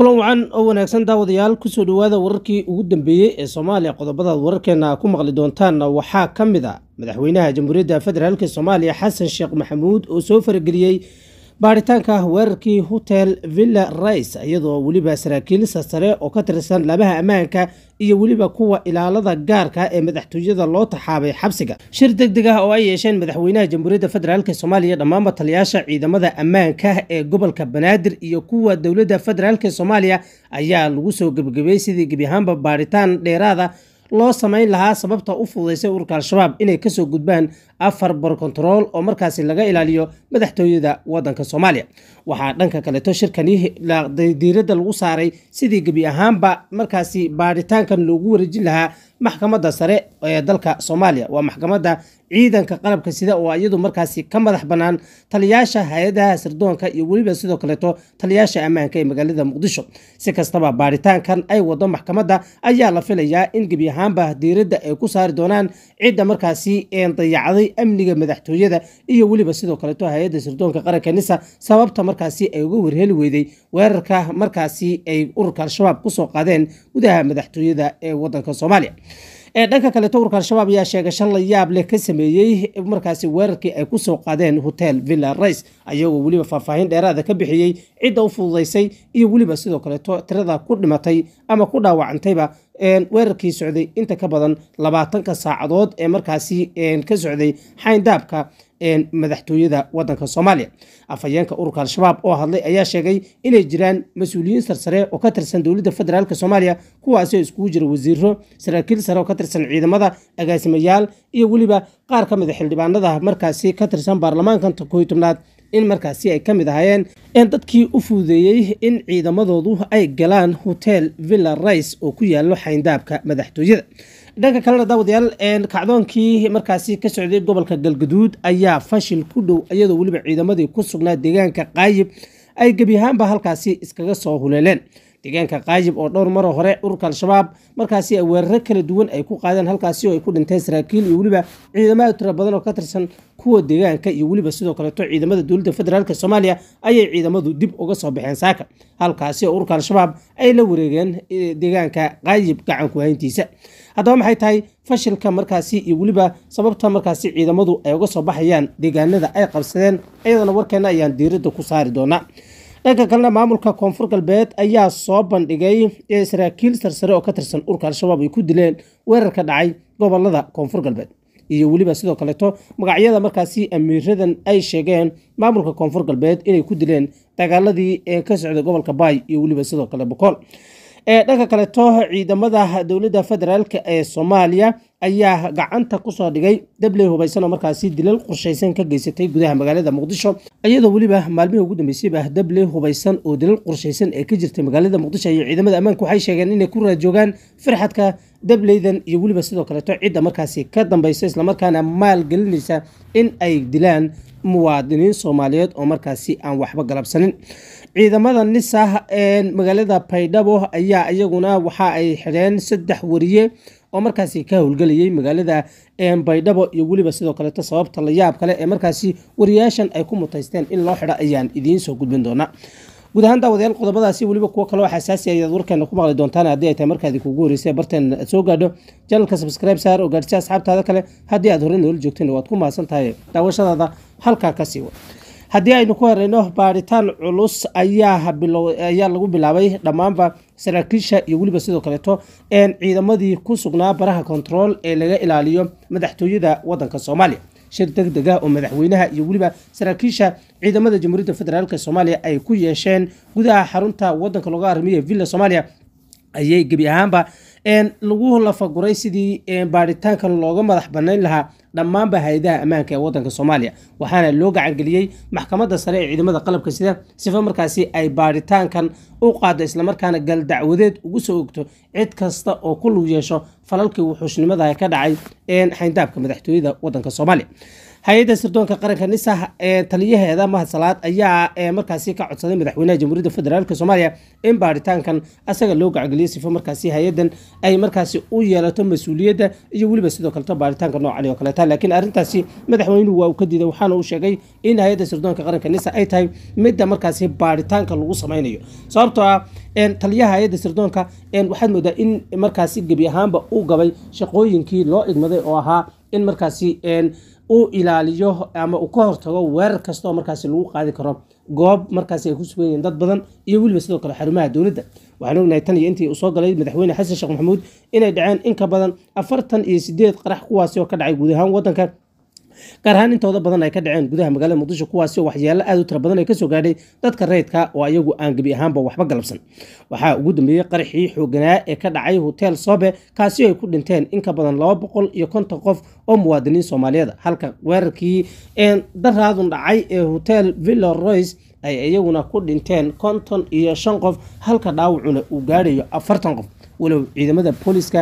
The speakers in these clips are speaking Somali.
kulan wacan oo wanaagsan daawadayaal ku soo dhowaada wararkii ugu dambeeyey ee soomaaliya qodobadaad wararkeenna ku maqli doontaanna waxaa ka mid a ah madaxweynaha jamhuuriyadda federaalk soomaaliya xasan sheekh maxamuud oo soo farageliyey baaritaanka weerarkii hotel villa rais iyadoo weliba saraakiilisa sare oo ka tirsan labaha ammaanka iyo weliba kuwa ilaalada gaarka ah ee madaxtooyada loo taxaabay xabsiga shir deg deg ah oo ay yeesheen madaxweynaha jamhuuriyadda federaalk soomaaliya dhammaanba taliyaasha ciidamada ammaanka ah ee gobolka banaadir iyo kuwa dowladda federaalk soomaaliya ayaa lagu soo gebagabeyey sidii gebiahaanba baaritaan dheeraada loo samayn lahaa sababta u fududaysay ururka al-shabaab inay kasoo gudbaan afar borkontarool oo markaasi laga ilaaliyo madaxtooyada waddanka soomaaliya waxaa dhanka kaleeto shirkani diiradda lagu saaray sidii gebi ahaanba markaasi baadhitaankan loogu wareejin lahaa maxkamadda sare ee dalka soomaaliya waa maxkamadda ciidanka qalabka sida oo iyadu markaasi ka madax bannaan taliyaasha hay-adaha sirdoonka iyo weliba sidoo kaleeto taliyaasha ammaanka ee magaalada muqdisho si kastaba baadhitaankan ay wado maxkamadda ayaa la filayaa in gebi ahaanba diiradda ay ku saari doonaan cidda markaasi een dayacday amniga madaxtooyada iyo weliba sidoo kaleeto hay-adda sirdoonka qaranka nisa sababta markaasi ay uga warheli weyday weerarka markaasi ay ururka al-shabaab kusoo qaadeen gudaha madaxtooyada ee waddanka soomaaliya dhanka kale urka al-shabaab ayaa sheegasho la yaab leh ka sameeyey markaasi weerarkii ay ku soo qaadeen hotel villa rice ayagoo weliba faahfaahin dheeraada ka bixiyey cidda u fududaysay iyo weliba sidoo kaleeto tirada ku dhimatay ama ku dhaawacantayba weerarkii socday inta ka badan labaatanka saacadood ee markaasi ka socday xayndaabka madaxtooyada waddanka soomaaliya afhayeenka ururka al-shabaab oo hadlay ayaa sheegay inay jiraan mas-uuliyiin sarsare oo ka tirsan dowladda federaalk soomaaliya kuwaasoo iskugu jira wasiiro saraakiil sare oo ka tirsan ciidamada agaasimayaal iyo weliba qaar ka mida ah xildhibaanada markaasi ka tirsan baarlamaanka koy tobnaad in markaasi ay ka mid ahaayeen dadkii u fuudeeyey in ciidamadoodu ay galaan hotel villa rice oo ku yaalo xayndaabka madaxtooyada dhanka kalena daawadayaal kacdoonkii markaasi ka socday gobolka galgaduud ayaa fashil ku dhow iyadoo weliba ciidamadii ku sugnaa deegaanka qaayib ay gebi ahaanba halkaasi iskaga soo huleeleen deegaanka qaajib oo dhowr maro hore ururka al-shabaab markaasi ay weeraro kala duwan ay ku qaadeen halkaasi oo ay ku dhinteen saraakiil iyo weliba ciidamada tiro badan oo ka tirsan kuwa deegaanka iyo weliba sidoo kaleeto ciidamada dowladda federaalk soomaaliya ayay ciidamadu dib uga soo baxeen saaka halkaasi oo ururka al-shabaab ay la wareegeen e, deegaanka qaajib gacanku hayntiisa haddaba maxay tahay fashilka markaasi iyo weliba sababta markaasi ciidamadu ay uga soo baxayaan deegaanada ay qabsadeen iyadana warkeenna ayaan diiradda ku saari doonaa dhanka kalena maamulka koonfur galbeed ayaa soo bandhigay ee saraakiil sarsare oo ka tirsan urka al-shabaab ay ku dileen weerarka dhacay gobolada koonfur galbeed iyo weliba sidoo kaleeto magacyada markaasi amiiradan ay sheegeen maamulka koonfur galbeed inay ku dileen dagaaladii ee ka socday gobolka baay iyo weliba sidoo kale bokool ee dhanka kale tooha ciidamada dowladda federaalk ee soomaaliya ayaa gacanta kusoo dhigay dabley oo markaasi dilal qorshaysan ka geysatay gudaha magaalada muqdisho iyadoo weliba maalmihii ugu dambeysayba dabley hubaysan oo dilal qorshaysan ee ka jirtay magaalada muqdisho iyo ciidamada ammaanka waxay sheegeen inay ku raajoogaan farxadka dableydan iyo weliba sidoo kaleeto cidda markaasi ka dambaysa islamarkaana gelinaysa in ay dilaan muwaadiniin soomaaliyeed oo markaasi aan waxba galabsanin ciidamada nisah ee magaalada baydhabo ayaa iyaguna waxa ay xidheen saddex wariye oo markaasi ka howlgelayay magaalada baydhabo iyo weliba sidoo kaleeto sababta la yaab kale ee markaasi wariyaashan ay ku mutaysteen in loo xidho ayaan idiin soo gudbin doonaa guud ahaan daawadayaal qodobadaasi weliba kuwo kaloo xasaasi ayaad warkeena ku maqli doontaan haddii ay tahay markaadi kuugu horreysay barteen aad soo gaadho janalka subscribe saar oo gaadhsiya asxaabtaada kale haddii aad horey noola joogtayna waad ku mahadsan tahay daawashadaada halkaa ka siiwa haddii aynu ku horeyno baaritaan culus ayaa lagu bilaabay dhammaanba saraakiisha iyo weliba sidoo kaleeto ciidamadii ku sugnaa baraha kontarool ee laga ilaaliyo madaxtooyada wadanka soomaaliya shir deg dega oo madaxweynaha iyo weliba saraakiisha ciidamada jamhuuriyadda federaalk soomaaliya ay ku yeesheen gudaha xarunta wadanka looga arrimiya villa soomaaliya ayay gebi ahaanba lagu lafaguray sidii baaritaankan looga madax banayn lahaa dhammaanba hay-adaha ammaanka ee waddanka soomaaliya waxaana loo gacangeliyey maxkamadda sare ee ciidamada qalabka sida sifa markaasi ay baadhitaankan u qaaddo islamarkaana gal dacwadeed ugu soo ogto cid kasta oo ku lug yeesho falalkii wuxuushnimada ka dhacay xayndaabka madaxtooyada wadanka soomaaliya hay-adda sirdoonka qaranka nisah ee taliyaheeda mahad salaad ayaa markaasi ka codsaday madaxweynaha jamhuuriyadda federaalka soomaaliya in baaritaankan asaga loo gacageliyay sifo markaasi hay-adan ay markaasi u yeelato mas-uuliyadda iyo weliba sidoo kaleto baaritaanka noocan oo kaleta laakiin arrintaasi madaxweynuhu waa uu ka diiday waxaana uu sheegay in hay-adda sirdoonka qaranka nisa ay tahay midda markaasi baaritaanka lagu samaynayo sababtoo ah taliyaha hay-adda sirdoonka waxaad moodaa in markaasi gebi ahaanba uu gabay shaqooyinkii loo idmaday oo ahaa in markaasi uu ilaaliyo ama uu ka hortago weerar kasta markaasi lagu qaadi karo goob markaasi ay ku sugan yihiin dad badan iyo weliba sidoo kale xarumaha dowladda waxaan ognahay tan iyo intii uu soo galay madaxweyne xasan sheekh maxamuud inay dhaceen in ka badan afartan iyo sideed qarax kuwaasi oo ka dhacay guud ahaan waddanka gaar ahaan intooda badan ay ka dhaceen gudaha magaalada muqdisho kuwaasi oo waxyeelo aad u tira badan ay kasoo gaadhay dadka reydka oo ayagu aan gebi ahaanba waxba galabsan waxaa ugu dambeeyey qarxii xooganaa ee ka dhacay hotel sobe kaasi ay ku dhinteen in ka badan laba boqol iyo konton qof oo muwaadiniin soomaaliyeed halka weerarkii daraadun dhacay ee hotel villa royce ay iyaguna ku dhinteen konton iyo shan qof halka dhaawacuna uu gaadhayo afartan qof walow ciidamada booliska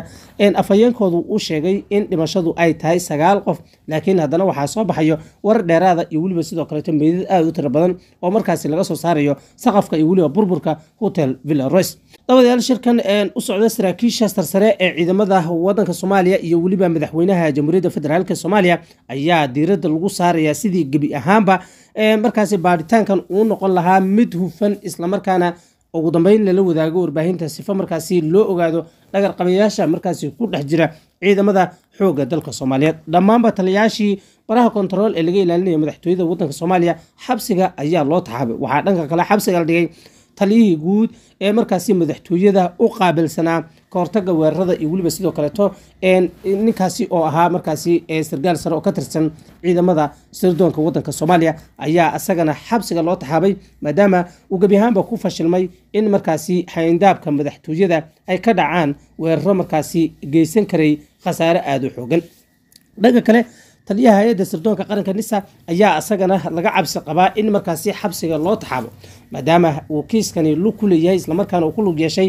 afhayeenkoodu u sheegay in dhimashadu ay tahay sagaal qof laakiin haddana waxaa soo baxayo warar dheeraada iyo weliba sidoo kaleeto meydad aad u tira badan oo markaasi laga soo saarayo saqafka iyo weliba burburka hotel villa royce dabadayaal shirkan u socda saraakiisha sarsare ee ciidamada wadanka soomaaliya iyo weliba madaxweynaha jamhuuriyadda federaalka soomaaliya ayaa diiradda lagu saarayaa sidii gebi ahaanba markaasi baadhitaankan uu noqon lahaa mid hufan islamarkaana ugu dambeyn lala wadaago warbaahinta sifa markaasi loo ogaado dhagar qabayaasha markaasi ku dhex jira ciidamada xoogga dalka soomaaliyeed dhammaanba taliyaashii baraha kontarool ee laga ilaalinaya madaxtooyada waddanka soomaaliya xabsiga ayaa loo taxaabay waxaa dhanka kale xabsiga la dhigay taliyihii guud ee markaasi madaxtooyada u qaabilsanaa ka weerarada iyo weliba sidoo kaleeto ninkaasi oo ahaa markaasi sargaal sare oo ka tirsan ciidamada sirdoonka waddanka soomaaliya ayaa isagana xabsiga loo taxaabay maadaama uu gebi ahaanba ku fashilmay in markaasi xayindaabka madaxtooyada ay ka dhacaan weeraro markaasi geysan karay khasaare aada u xoogan dhanka kale taliyaha hay-adda sirdoonka qaranka nisa ayaa isagana laga cabsi qabaa in markaasi xabsiga loo taxaabo maadaama uu kiiskani lug ku leeyahay islamarkaana uu ku lug yeeshay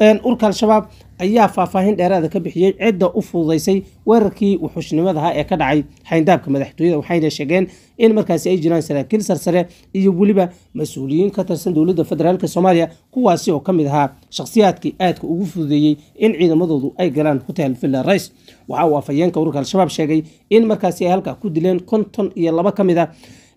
urka al-shabaab ayaa faahfaahin dheeraada ka bixiyey cidda u fududaysay weerarkii wuxuushnimadaha ee ka dhacay xayndaabka madaxtooyada waxayna sheegeen in markaasi ay jiraan saraakiil sarsare iyo weliba mas-uuliyiin ka tirsan dowladda federaalk soomaaliya kuwaasi oo ka mid ahaa shakhsiyaadkii aadka ugu fududeeyey in ciidamadoodu ay galaan hotel villa rice waxaa uu afhayeenka ururka al-shabaab sheegay in markaasi ay halkaa ku dileen konton iyo laba ka mid a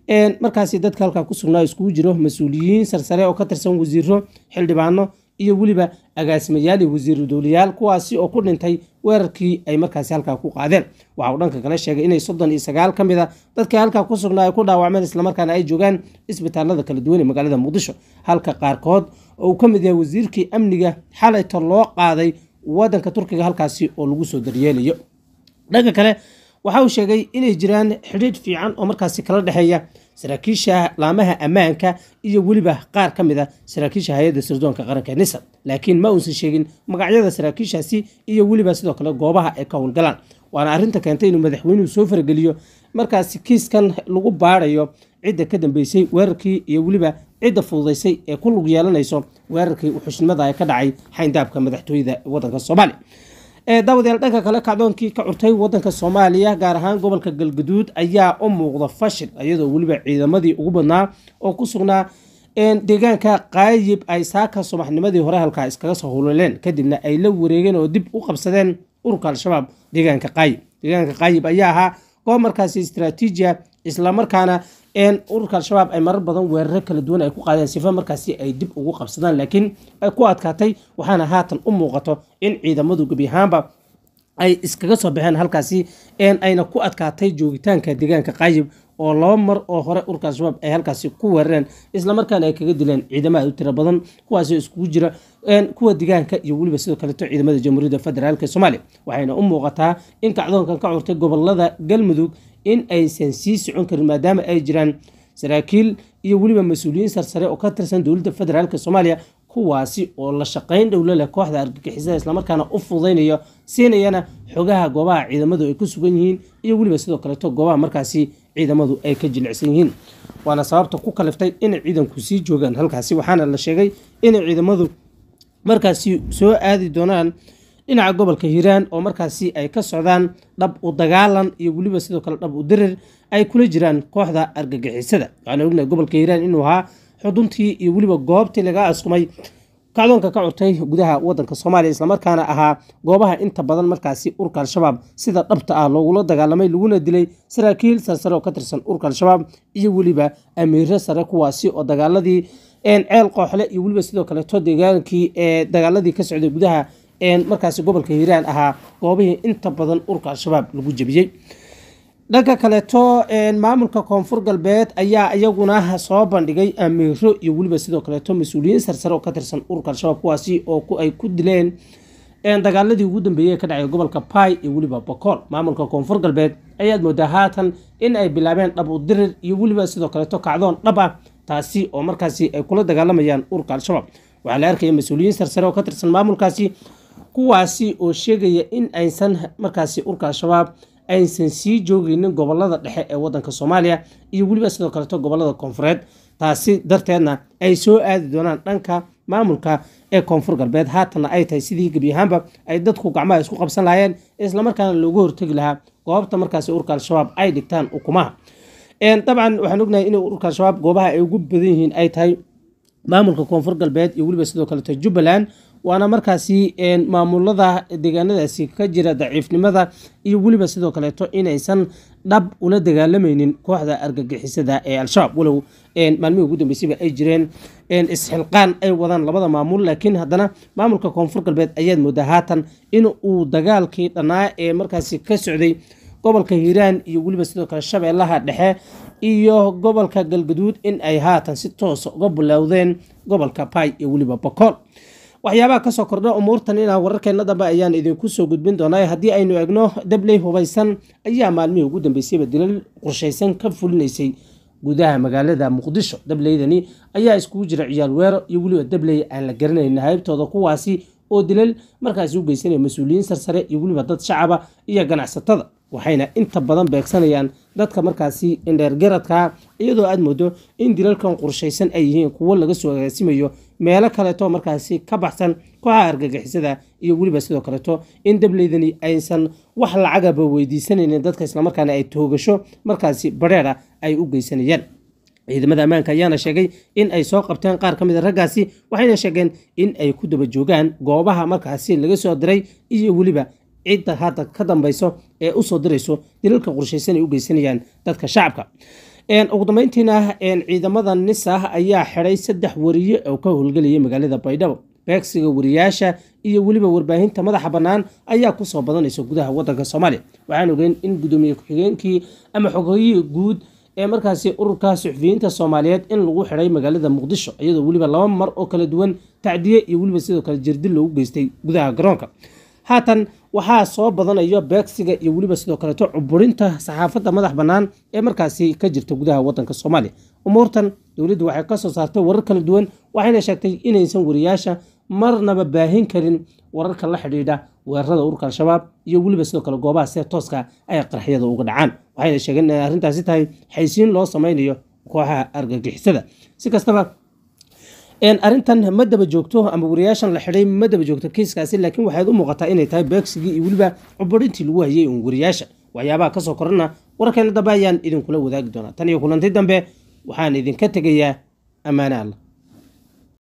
ah. markaasi dadka halkaa ku sugnaa iskugu jiro mas-uuliyiin sarsare oo ka tirsan wasiiro xildhibaano iyo weliba agaasimayaal iyo wasiiru dowlayaal kuwaasi oo ku dhintay weerarkii ay markaasi halkaa ku qaadeen waxa uu dhanka kale sheegay inay soddon iyo sagaal ka mid a dadkii halkaa ku sugnaa ay ku dhaawacmeen islamarkaana ay joogaan isbitaalada kala duwan ee magaalada muqdisho halka qaarkood oo uu ka mid yahay wasiirkii amniga xalayta loo qaaday waddanka turkiga halkaasi oo lagu soo daryeelayo dhanka kale waxa uu sheegay inay jiraan xidhiidh fiican oo markaasi kala dhexeeya saraakiisha laamaha ammaanka iyo weliba qaar ka mid a ah saraakiisha hay-adda sirdoonka qaranka ee nisab laakiin ma uusan sheegin magacyada saraakiishaasi iyo weliba sidoo kale goobaha ay ka howlgalaan waana arrinta keentay inuu madaxweynuhu soo farageliyo markaasi kiiskan lagu baadhayo cidda ka dambeysay weerarkii iyo weliba cidda fududaysay ee ku lug yeelanayso weerarkii uxushnimadaa ka dhacay xayndaabka madaxtooyada waddanka soomaaliya dawadeel dhanka kale kacdoonkii ka curtay wadanka soomaaliya gaar ahaan gobolka galgaduud ayaa u muuqda fashil iyadoo weliba ciidamadii ugu badnaa oo ku sugnaa deegaanka qaayib ay saaka subaxnimadii hore halkaa iskaga soo hululeen kadibna ay la wareegeen oo dib u qabsadeen ururka al-shabaab deegaanka qaayib deegaanka qaayib ayaa ahaa goob markaasi istraatiijiya islamarkaana ururka al-shabaab ay marar badan weeraro kala duwan ay ku qaadeen sifa markaasi ay dib ugu qabsadaan laakiin ay ku adkaatay waxaana haatan u muuqato in ciidamadu gebi ahaanba ay iskaga soo baxeen halkaasi ayna ku adkaatay joogitaanka deegaanka qaayib oo laba mar oo hore ururka al-shabaab ay halkaasi ku weerareen islamarkaana ay kaga dileen ciidamaha u tiro badan kuwaasoo iskugu jira kuwa deegaanka iyo weliba sidoo kaleeto ciidamada jamhuuriyadda federaalk soomaaliya waxayna u muuqataa in kacdoonkan ka curtay gobolada galmudug in aysan sii socon karin maadaama ay jiraan saraakiil iyo weliba mas-uuliyiin sarsare oo ka tirsan dowladda federaalk soomaaliya kuwaasi oo la shaqayn dhowlo leh kooxda argagixisada islamarkaana u fududaynayo siinayana xogaha goobaha ciidamadu ay ku sugan yihiin iyo weliba sidoo kaleeto goobaha markaasi ciidamadu ay ka jilicsan yihiin waana sababta ku kaliftay inay ciidanku sii joogaan halkaasi waxaana la sheegay inay ciidamadu markaasi soo aadi doonaan dhinaca gobolka hiiraan oo markaasi ay ka socdaan dhab u dagaalan iyo weliba sidoo kale dhab u darir ay kula jiraan kooxda argagixisada waxaan ognahay gobolka hiiraan inuu ahaa xuduntii iyo weliba goobtii laga askumay kacdoonka ka curtay gudaha wadanka soomaaliya islamarkaana ahaa goobaha inta badan markaasi urka al-shabaab sida dhabta ah loogula dagaalamay laguna dilay saraakiil sarsare oo ka tirsan urka al-shabaab iyo weliba amiiro sare kuwaasi oo dagaaladii ceel qooxle iyo weliba sidoo kale to ee dagaaladii ka socday gudaha markaasi gobolka hiiraan ahaa goobihii inta badan urka al-shabaab lagu jebiyey dhanka kaleeto maamulka koonfur galbeed ayaa iyaguna soo bandhigay amiiro iyo weliba sidoo kaleeto mas-uuliyiin sarsare oo ka tirsan ururka al-shabaab kuwaasi oo ay ku dileen dagaaladii ugu dambeeyey ka dhacay gobolka bai iyo weliba bakool maamulka koonfur galbeed ayaad moodaa haatan in ay bilaabeen dhabu dirir iyo weliba sidoo kaleeto kacdoon dhab ah taasi oo markaasi ay kula dagaalamayaan ururka al-shabaab waxaa la arkaya mas-uuliyiin sarsare oo ka tirsan maamulkaasi kuwaasi oo sheegaya in aysan markaasi urka al-shabaab aysan sii joogaynin gobolada dhexe ee wadanka soomaaliya iyo weliba sidoo kaleeto gobolada koonfureed taasi darteedna ay soo aadi doonaan dhanka maamulka ee koonfur galbeed haatanna ay tahay sidii gebi ahaanba ay dadku gacmaha isku qabsan lahaayeen islamarkaana loogu hortegi lahaa goobta markaasi urka al-shabaab ay dhigtaan ukumaha dabcan waxaan ognahay inay urka al-shabaab goobaha ay ugu badan yihiin ay tahay maamulka koonfur galbeed iyo weliba sidoo kaleto jubbaland waana markaasi maamulada deegaanadaasi ka jira daciifnimada iyo weliba sidoo kaleeto inaysan dhab ula dagaalamaynin kooxda argagixisada ee al-shabaab walow maalmihii ugu dambeysayba ay jireen isxilqaan ay wadaan labada maamul laakiin haddana maamulka koonfur galbeed ayaad moodaa haatan in uu dagaalkii dhannaa ee markaasi ka socday gobolka hiiraan iyo weliba sidoo kale shabeellaha dhexe iyo gobolka galgaduud in ay haatan si toosa ah uga bilowdeen gobolka bay iyo weliba bakool waxyaabaha kasoo kordha umuurtan inaa wararkeenna dambe ayaan idinku soo gudbin doonaa haddii aynu egno dabley hubaysan ayaa maalmihii ugu dambeysayba dilal qorshaysan ka fulinaysay gudaha magaalada muqdisho dableydani ayaa iskugu jira ciyaal weero iyo weliba dabley aan la garanayn haybtooda kuwaasi oo dilal markaasi u geysanaya mas-uuliyiin sarsare iyo weliba dad shacaba iyo ganacsatada waxayna inta badan beegsanayaan dadka markaasi indheergaradkaa iyadoo aad moodo in dilalkan qorshaysan ay yihiin kuwo laga soo agaasimayo meelo kaleeto markaasi ka baxsan kooxaha argagixisada iyo weliba sidoo kaleeto in dableydani aysan wax lacagaba weydiisanaynin dadka islamarkaana ay toogasho markaasi badheera ay u geysanayaan ciidamada ammaanka ayaana sheegay in ay soo qabteen qaar ka mid a ah raggaasi waxayna sheegeen in ay ku daba joogaan goobaha markaasi laga soo diray iyo weliba cidda hadda ka dambayso ee usoo dirayso dilalka qorshaysan ay u geysanayaan dadka shacabka ugu dambeyntiina ciidamada nisah ayaa xidhay saddex wariye oo ka howlgelaya magaalada baydhabo beegsiga wariyaasha iyo weliba warbaahinta madaxa bannaan ayaa kusoo badanaysa gudaha wadanka soomaaliya waxaan ogeyn in gudoomiye ku-xigeenkii ama xogogihii guud ee markaasi ururka suxufiyiinta soomaaliyeed in lagu xidhay magaalada muqdisho iyadoo weliba laba mar oo kala duwan tacdiye iyo weliba sidoo kale jirdil loogu geystay gudaha garoonka haatan waxaa soo badanayo beegsiga iyo weliba sidoo kaleeto cuburinta saxaafadda madax bannaan ee markaasi ka jirta gudaha waddanka soomaaliya umuurtan dowladdu waxay ka soo saartay warar kala duwan waxayna sheegtay inaysan wariyaasha marnaba baahin karin wararka la xidhiidha weerarada ururka al-shabaab iyo weliba sidoo kale goobaha see tooska ay qaraxyada uga dhacaan waxayna sheegeen inay arrintaasi tahay xaysiin loo samaynayo kooxaha argagixisada si kastaba arintan ma daba joogto ama wariyaashan la xidhay ma daba joogto kiiskaasi laakiin waxaad u muuqataa inay tahay beegsigii iyo weliba cuburintii lagu hayay un wariyaasha waxyaabaha kasoo korana wararkeena dambe ayaan idinkula wadaagi doonaa tan iyo kulanti dambe waxaan idinka tegayaa ammaane allah